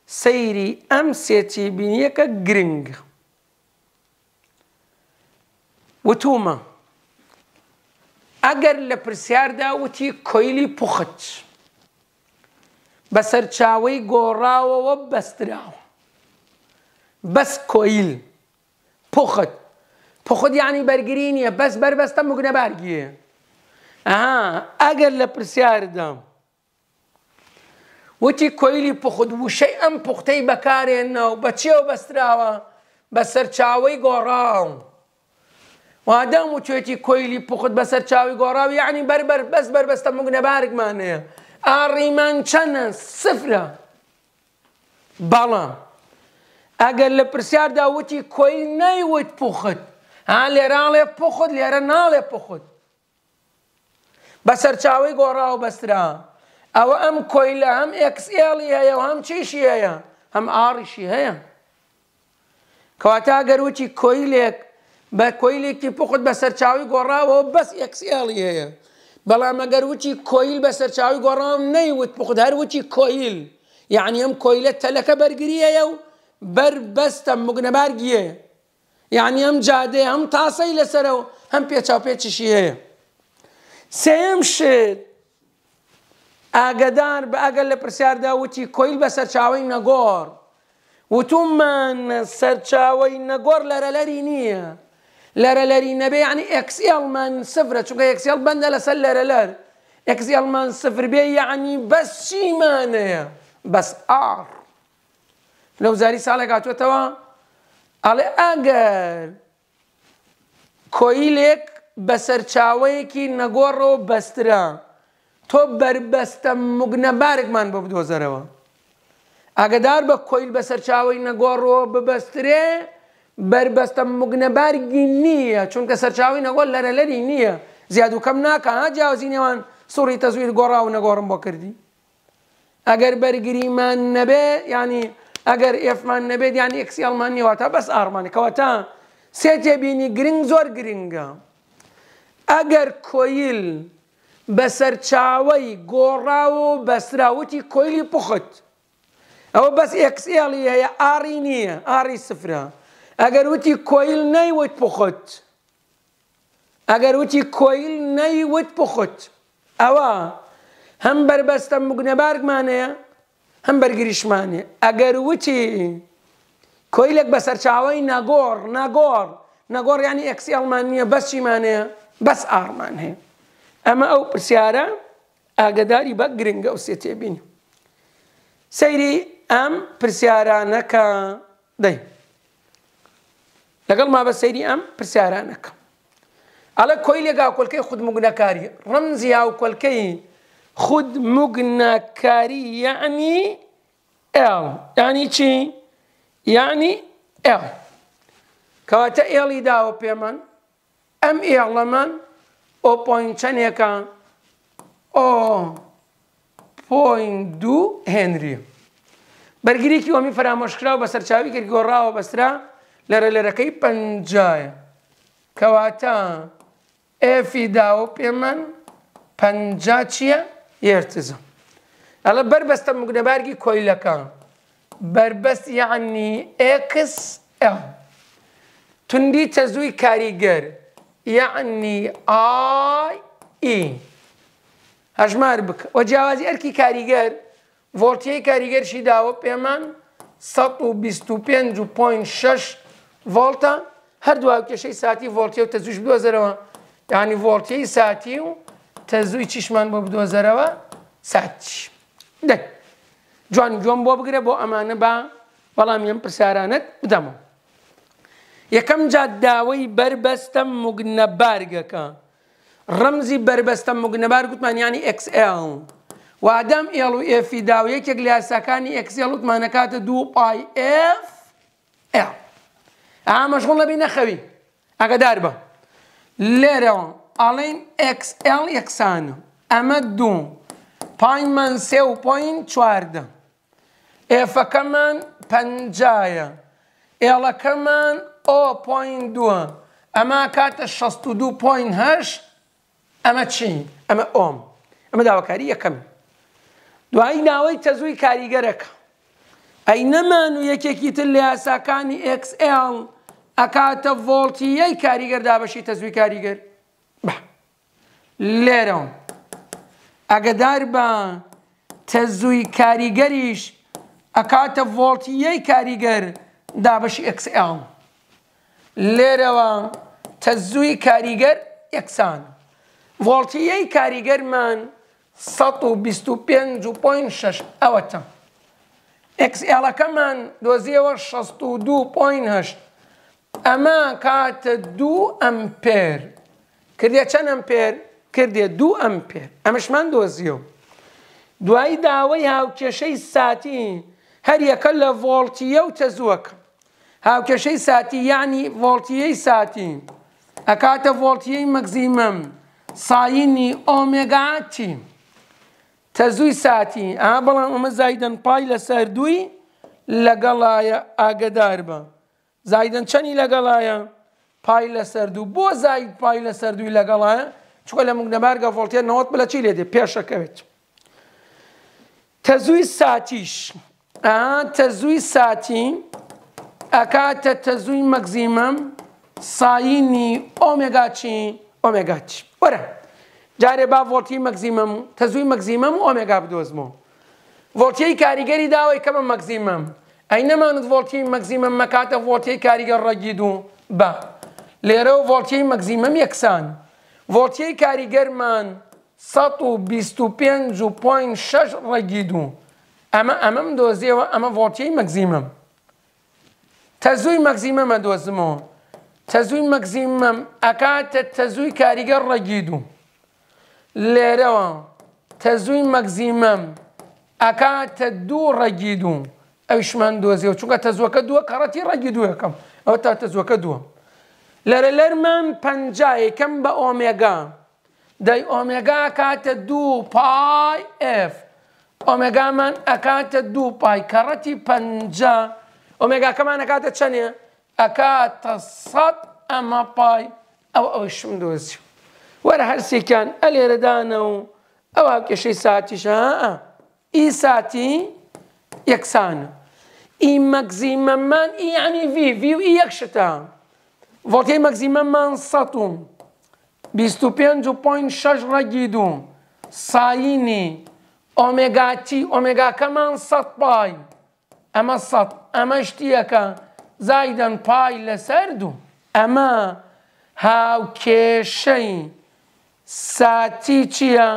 سيري ام ستی بینی که جرينج و توما اگر لپرسیار دا و تی کویلی پخت بسر چاوی گوراو و بستراو بس كويل بوخت بوخت يعني برگرینیه بس بر بستم مگنه برگیه ئەگەر لە پرسیاردام وتی کۆیلی پخود وشەی ئەم پوختەی بەکارێنەوە بە چێو بەستراوە بە سەرچاوی گۆڕاو وادەم و کوێتی کۆیلی پخت بە سەرچاوی گۆڕاو یعنی بەربەر بەس بربەستە مگنەبارێکمانەیە ئاڕیمان چەنە سفرە بەڵام ئەگەر لە پرسیاردا وتی کۆی نەیوت پوخت ها لێراڵێ پخت لێرە ناڵێ پخت بە سەرچاوی گۆڕا و بەسترا ئەوە ئەم کۆی لە هەم ئەکسئڵی هەیە و هەم چیشی هەیە هەم ئاڕیشی هەیە کەواتا گەروچی کۆیلێک بە کۆیلێکی پخت بە سەرچاوی گۆڕاوەوە بەس ئەکسئڵی هەیە بەڵام ئەگەروچی کۆیل بە سەرچاوی گۆڕام نەیوت پخت هەروچی کۆیل یعنی ئەم کۆیلە تەلەکە بەرگریەیە و بەر بەستە مگنەبارگیە یعنی ئەم جادێ هەم تاسەی لەسەرە و هەم پێچاوپێچشی هەیە سیم شد اگدار با سم شت ئاگدار بە ئەگەر لە پرسیاردا وتی کۆیل بە سەرچاوی نەگۆڕ وتومان سەرچاوی نەگۆڕ لەرەلەری نییە لەرەلەری نەبێ ینی ئەکسیلمان سفرە چونکە ئەکسیل بەندە لەسەر لەرەلەر من صفر بیه یعنی بس چی چیمانەیە بس آر لو زاری ساله گاتو ئەڵێ اگر کویلک بە سەرچاوەیەکی نەگۆڕەوە بەسترە تۆ بربەستە مگنەبارێکمان بۆ بدۆزەرەوە ئاگدار بە کۆیل بە سەرچاوی نەگۆڕەوە ببەسترێ بربەستە مگنەبارگی نییە چونکە سەرچاوی نەگۆل لەرە لەری نییە زیاد و کەم ناکە ها جیاوازینەوان سوڕی تەزویر گۆڕا و نەگۆڕم بۆ کردی ئەگەر بەرگریمان نەبێ ینی ئەگەر ئێفمان نەبێت یانی ئەکسیڵمان نیوە تا بەس ئارمانێکەوە تا سێ تێبینی گرنگ زۆر گرنگە. ئەگەر کۆیل بەسەر چاوەی گۆڕاوە و بەسراوتی کۆیلی پخت ئەوە بەس ئەکسێڵی هەیە ئاری نییە ئاری سفرە ئەگەر وتی کۆیل نەیوت پخت ئەگەر وتی کۆیل نەیوت پخت ئەوە هەم بربەستە مگنەبارگمانەیە هەم بەرگریشمانێ ئەگەر وتی کۆیلێک بەسەر چاوەی نەگۆڕ نەگۆڕ نەگۆڕ ینی ئەکسیڵمان نییە بەسچیمانەیە بەس ئارمان هەیە ئەمە ئەو پرسیارە ئاگداری بە گرنگە ئەو سێتێبین سەیری ئەم پرسیارانەکە دەی لەگەڵ ما بە سەیری ئەم پرسیارانەکە ئەلە کۆی لێگا کۆلکەی خود مگونەکاری ڕەمزی یا و کۆلکەی خود مگنەکاری یعنی ئێڵ یانی چی یعنی ئێڵ کەواتە ئێڵی داوە پێمان ئەم ئێڵەمان ئۆ پۆین چەندێکە ئۆ پۆین دوو هێنری. بەرگریکی ئۆمی فرامۆشکراوە بە سەرچاوی کرد گۆڕاوە بەسرا لەرە لەرەکەی پنجایە کەواتە ئێفی داوە پێمان پجا چییە یێرتزم. ئەڵە بربەستە مگنەبارگی کۆیلەکە بربەست یعنی ئکس ئە. توندی تەزووی کاریگەر یعنی ئای هەژمار بکە وە جیاوازی ئەرکی کاریگەر ڤۆلتیەی کاریگەرشی داوە پێمان 125.6 ڤۆلتە هەردووا کێشەی ساتی ڤۆلتیە و تەزوش بدۆزەرەوە یعنی ڤۆلتیەی ساتی و تەزووی چیشمان بۆ بدۆزەرەوە ساچ دەک جوان گوۆم بۆ بگرە بۆ ئەمانە با بەڵام یم پرسیارانت بدەمەوە یەکەم جا داوای بربەستە مگنەبارگەکە ڕەمزی بربەستە مگنەبار گوتمانیانی XL وادەم ئێڵ و ئفی داو یەکێک لە یاساکانی ئەکسل وتمانەکاتە دوو پای F ئامەشغڵ لەبی نەخەوی ئەگەدار بە لێرەوە ئاڵین XL یەکسانە ئەمە دوو پایمان سێ و پۆین چواردە ئێفەکەمان پەنجایە ئێڵەکەمان ئۆ.2 ئەمە کاتە 62.8 ئەمە چین ئەمە ئۆم ئەمە داواکاری یەکەم دوایی ناوەی تەزووی کاریگەرەکە ئەی نەمان و یەکێکی تر لە یاساکانی XL ئەکاتە ڤۆڵتیەی کاریگەر دابەشی تەزوی کاریگەر لێرەوە ئەگەدار بە تەزووی کاریگەریش ئەکاتە ڤۆڵتیەی کاریگەر دابەشی XL. لێرەوە تەزووی کاریگەر یەکسان ڤڵتیەی کاریگەرمان 125.6 ئەوەتە ئەکسئلەکەمان دۆزیەوە 62.8 ئەمە کاتە دوو ئەمپێر کردێ چەند ئەمپێر کردێ دوو ئەمپێر ئەمەشمان دۆزیەوە دوایی داوای هاوکێشەی ساتی هەر یەکە لە ڤۆڵتیە و تەزووەکە هاوکێشەی ساتی یعنی ڤۆلتیەی ساتی ئەکاتە ڤۆلتیەی مەگزیمم ساینی ئۆمێگاتی تەزووی ساتی ئا بەڵام ئەمە زایدەن پای لەسەر دووی لەگەڵایە ئاگدار بە زایدەن چەنی لەگەڵایە پای لەسەر دوو بۆ زاید پای لەسەر دووی لەگەڵایە چکە لە مگنەبارگە ڤۆلتێ نەوەت بە لە چی لێدێ پێشەکەوێت تەزووی ساتیش ئا تەزووی ساتی ئەکاتە تەزووی مەگزیمم ساینی ئۆمێگاچی ئۆمێگاچ وەرە جارێ با ڤۆلتی مەگزیمم و تەزووی مەگزیمم و ئۆمێگا بدۆزمەوە ڤۆلتیی کاریگەری داوای کەمە مەگزیمم ئەی نەمانت ڤۆلتی مەگزیمم مەکاتە ڤۆلتی کاریگەر ڕەگی دوو بە لێرە و ڤۆلتی مەگزیمم یەکسان ڤۆلتی کاریگەرمان 125.6 ڕەگی دوو ئەمە ئەمەم دۆزیەوە ئەمە ڤۆلتی مەگزیمم تەزووی مەگزیمەمە دۆزمەوە تەزووی مەگزیمەم ئەکاتە تەزووی کاریگەر ڕەگیدوم لێرەوە تەزووی مەگزیمەم ئەکاتە دوو ڕەگیدوم ئەوشمان دۆزیەوە چونکە تەزوەکە دووە کەڕەتی ڕەگیدوەکەم ئەوە تا تەزوەکە دووە لەرە لەرمان پەنجایەکەم بە ئۆمێگا دەی ئۆمێگا کاتە دوو پای ئف ئۆمێگامان ئەکاتە دوو پای کەڕەتی پەنجە أوميغا كمان اكاتت شنيا اكات الصد اما باي او او الشمدوزي ورا هرسي كان ألي ردانو او هاك شي ساتي شاء اي ساتي يكسان اي ماكزيما مان اي يعني في في اي يكشتا فولتي ماكزيما مان ساتو بيستو بيانجو بوين شجرة راجيدو سايني أوميغا تي أوميغا كمان سات باي اما سات ئەمە شتیەکە زایدەن پای لەسەر دوو ئەمە هاوکێشەی ساتی چییە؟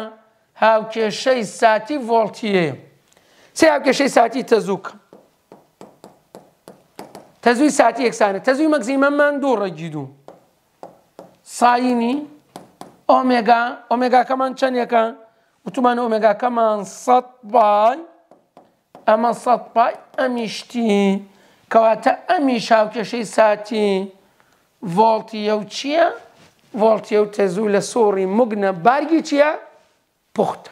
هاوکێشەی ساتی ڤۆڵتیەیە. سێ هاوکێشەی ساتی تەزووکە. تەزوی ساتی یەکسانە تەزوی مەگزیمەمان دوو ڕێگی دوو. ساینی ئۆمێگا ئۆمێگاکەمان چەندێکە وتومان ئۆمێگاکەمان سەد بای ئەمە سەد پای ئەمیشتی کەواتە ئەمی شاوکێشەی ساتی ڤڵتی یە و چییە؟ ڤڵتیە و تەزوو لە سۆڕی مگنە بارگی چییە؟ پوختە.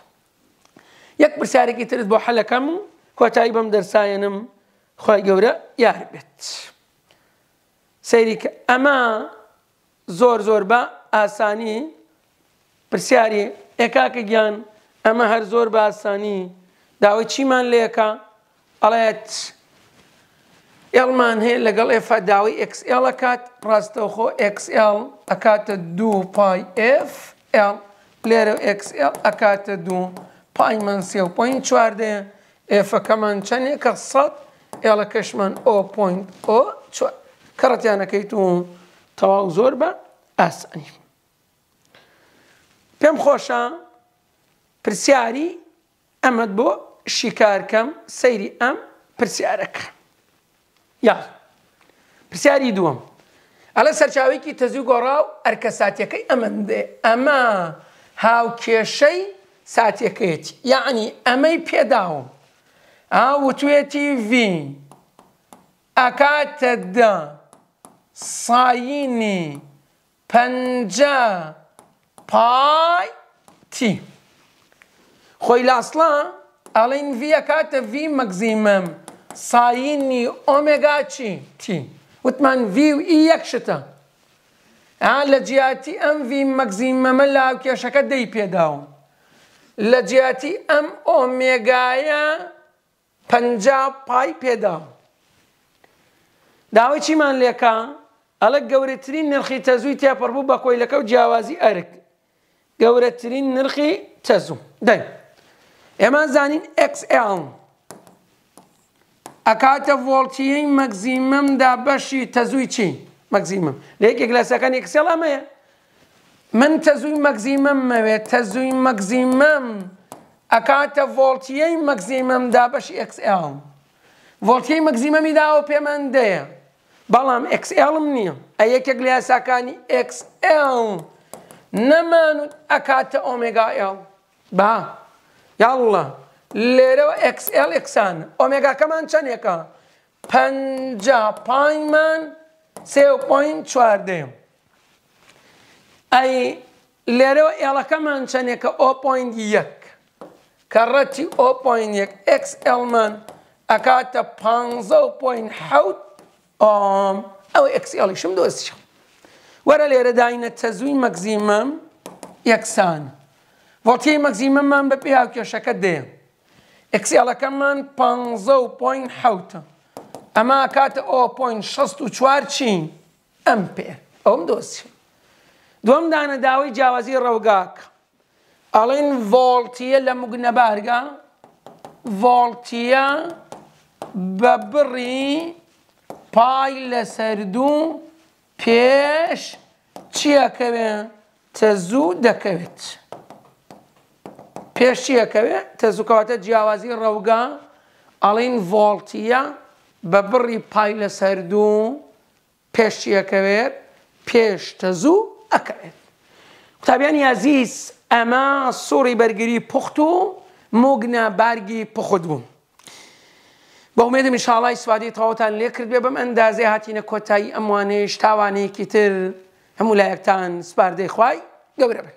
یەک پرسیارێکی ترت بۆ حەلەکەم و کۆتایی بەم دەرسایەنم خۆی گەورە یار بێت. سەیری کە ئەمە زۆر زۆر بە ئاسانی پرسیاری ئێکاکە گیان ئەمە هەر زۆر بە ئاسانی داوای چیمان لێەکە ئەڵێت ئێڵمان هەیە لەگەڵ ئێفا داوای ئXL ئەکات ڕاستەوخۆ XL ئەکاتە دو پای F لێرە XL ئەکاتە دوو پایمان سێ و پوین چواردێ ئێفەکەمان چەندێکە سەد ئێڵە کەشمان ئۆ.ئۆ کەڕەتیانەکەیت و تەواو زۆر بە ئاسانی. پێم خۆشە پرسیاری ئەمەد بۆ شیکارکەم سەیری ئەم پرسیارەکە یا پرسیاری دووەم ئەلە سەرچاوێکی تەزی گۆڕاو ئەرکە ساتەکەی ئەمەندێ ئەمە هاوکێشەی ساتەکەیت یعنی ئەمەی پێداوم ئاوتێتی وی ئەکاتەدا ساینی پەنجە پای تی خۆی لاسڵان ئەڵین ڤە کاتە وی مەگزیمم ساینی ئۆمێگا چی تی وتمان وی و ئی یەکشتە لە جیاتی ئەم وی مەگزیمەمە لاو کێشەکە دەی پێداوم لە جیاتی ئەم ئۆمێگایە پ پای پێداوم داوای چیمان لێکە ئەلە گەورەترین نرخی تەزووی تیاپەڕبوو بە کۆیلەکە و جیاوازی ئەرک گەورەترین نرخی تەزوو دەنگ ئێمان زانین XL ئەکاتە ڤۆڵتیەی مەگزیممدا بەشی تەزووی چی مەگزیمم لە یەکێک لە سەکەن ئکسێڵ ئەمەیە من تەزووی مەگزیمم مەوێت تەزووی مەگزیمم ئەکاتە ڤۆڵتیەی مەگزیممدا بەشی XL ڤۆڵتیەی مەگزیمەمیدا ئەو پێمەندەیە بەڵام XLم نییە ئە یەکێک لە یاساکانی XL نەمانوت ئەکاتە ئۆمێگا L با. یاڵە لێرەوە XLXان ئۆمێگاکەمان چەندێکە پ پایمان سێپۆین چواردەیە. ئەی لێرەوە ئێڵەکەمان چەندێکە ئۆپۆین یەک کە ڕەتی ئۆپۆین یەک XLمان ئەکاتە پ پوین حوت ئۆم ئەوە XLیشم دۆستیە. وەرە لێرە داینە تەزووی مەگزیمەم یەکسانە. ڤۆلتی مەگزیمەمان بە پیا کێشەکە دێ. ئەکسیالەکەمان پ و پوین حوتە. ئەما کاتە ئۆ پ و چوار چین ئەم پێ ئەوم دۆستی. دوم دانەداوای جیاوازی ڕەوگاک. ئەڵین ڤۆڵتیە لە مگنەبارگا ڤۆڵتیە بە بڕی پای لە سەردوو پێش چیەکەوێ تە زوو دەکەوێت. پێش چیەکەوێ تەزوکەواتە جیاوازی ڕەوگا ئەڵین ڤۆڵتیە بە بڕی پای لە سەردوو پێش چیەکەوێت پێش تەزوو ئەکەوێت. قوتابیانی یازیز ئەمە سوڕی بەرگری پخت و مۆگنە بارگی پخت بوو. بە ئومێدم میشاڵای سوادی تەوتان لێ کرد بێ بەم ئەندازێ هاتیینە کۆتایی ئەموانێش تاوانەیەکی تر هەموو لایەکتان سپاردەی خوای گەورە بن.